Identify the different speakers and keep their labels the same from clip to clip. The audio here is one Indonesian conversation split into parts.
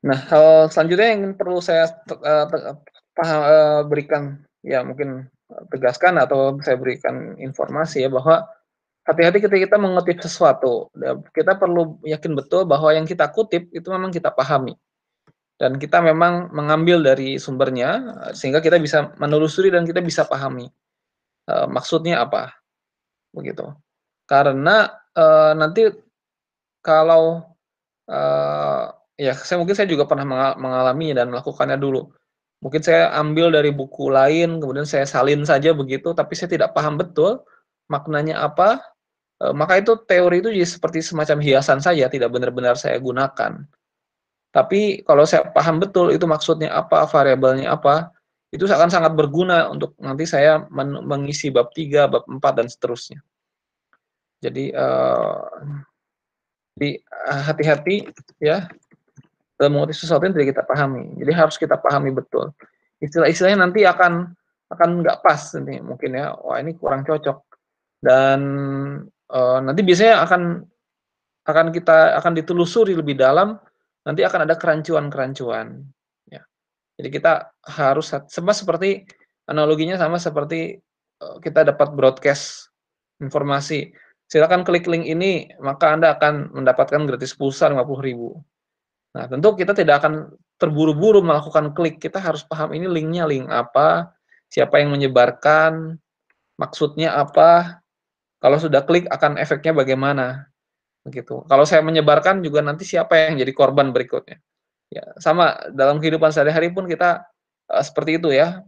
Speaker 1: Nah, hal selanjutnya yang perlu saya uh, berikan, ya mungkin tegaskan atau saya berikan informasi ya bahwa hati-hati ketika kita mengutip sesuatu. Ya, kita perlu yakin betul bahwa yang kita kutip itu memang kita pahami. Dan kita memang mengambil dari sumbernya eh, sehingga kita bisa menelusuri dan kita bisa pahami uh, maksudnya apa. Begitu. Karena uh, nanti kalau uh, ya saya mungkin saya juga pernah mengalami dan melakukannya dulu. Mungkin saya ambil dari buku lain, kemudian saya salin saja begitu, tapi saya tidak paham betul maknanya apa. Uh, maka itu teori itu jadi seperti semacam hiasan saja, tidak benar-benar saya gunakan. Tapi kalau saya paham betul itu maksudnya apa, variabelnya apa, itu akan sangat berguna untuk nanti saya mengisi bab 3, bab 4, dan seterusnya. Jadi uh, jadi eh, hati-hati ya dalam mengerti sesuatu yang tidak kita pahami. Jadi harus kita pahami betul. Istilah-istilahnya nanti akan akan nggak pas nih mungkin ya. Wah ini kurang cocok dan e, nanti biasanya akan akan kita akan ditelusuri lebih dalam. Nanti akan ada kerancuan-kerancuan. Ya. Jadi kita harus sama seperti analoginya sama seperti eh, kita dapat broadcast informasi silakan klik link ini, maka Anda akan mendapatkan gratis pulsa 50.000. Nah, tentu kita tidak akan terburu-buru melakukan klik. Kita harus paham ini linknya link apa, siapa yang menyebarkan, maksudnya apa, kalau sudah klik akan efeknya bagaimana. Begitu. Kalau saya menyebarkan juga nanti siapa yang jadi korban berikutnya. Ya, sama dalam kehidupan sehari-hari pun kita uh, seperti itu ya.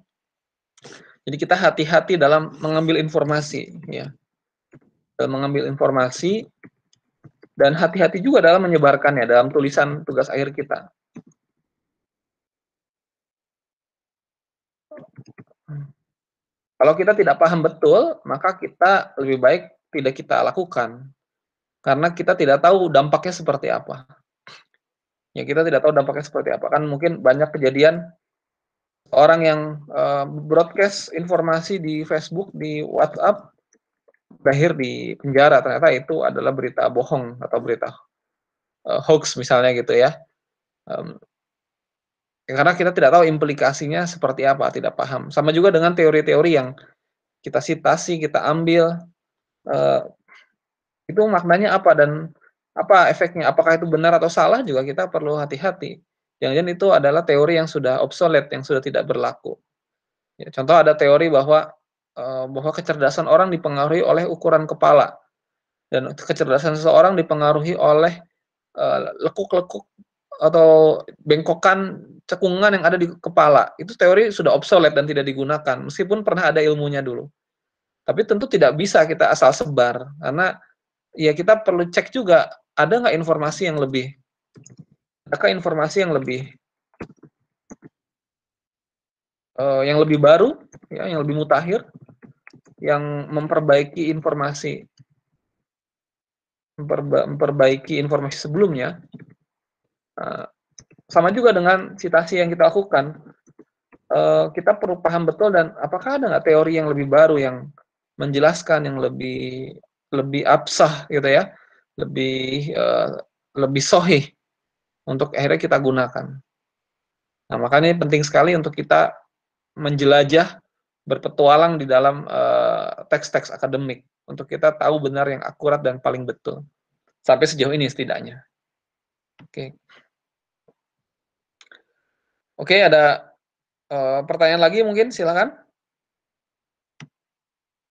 Speaker 1: Jadi kita hati-hati dalam mengambil informasi ya. Eh, mengambil informasi dan hati-hati juga dalam menyebarkannya dalam tulisan tugas akhir kita. Kalau kita tidak paham betul, maka kita lebih baik tidak kita lakukan. Karena kita tidak tahu dampaknya seperti apa. Ya kita tidak tahu dampaknya seperti apa. Kan mungkin banyak kejadian orang yang eh, broadcast informasi di Facebook, di WhatsApp, berakhir di penjara ternyata itu adalah berita bohong atau berita uh, hoax misalnya gitu ya um, karena kita tidak tahu implikasinya seperti apa tidak paham sama juga dengan teori-teori yang kita sitasi kita ambil uh, itu maknanya apa dan apa efeknya apakah itu benar atau salah juga kita perlu hati-hati jangan-jangan itu adalah teori yang sudah obsolete yang sudah tidak berlaku ya, contoh ada teori bahwa Eh, bahwa kecerdasan orang dipengaruhi oleh ukuran kepala dan kecerdasan seseorang dipengaruhi oleh eh, lekuk-lekuk atau bengkokan cekungan yang ada di kepala itu teori sudah obsolete dan tidak digunakan meskipun pernah ada ilmunya dulu tapi tentu tidak bisa kita asal sebar karena ya kita perlu cek juga ada nggak informasi yang lebih adakah informasi yang lebih uh, yang lebih baru ya yang lebih mutakhir yang memperbaiki informasi memperba memperbaiki informasi sebelumnya uh, sama juga dengan citasi yang kita lakukan uh, kita perlu paham betul dan apakah ada nggak teori yang lebih baru yang menjelaskan yang lebih lebih absah gitu ya lebih uh, lebih sohi untuk akhirnya kita gunakan nah makanya penting sekali untuk kita menjelajah berpetualang di dalam uh, teks-teks akademik untuk kita tahu benar yang akurat dan paling betul. Sampai sejauh ini setidaknya. Oke. Okay. Oke, okay, ada uh, pertanyaan lagi mungkin silakan.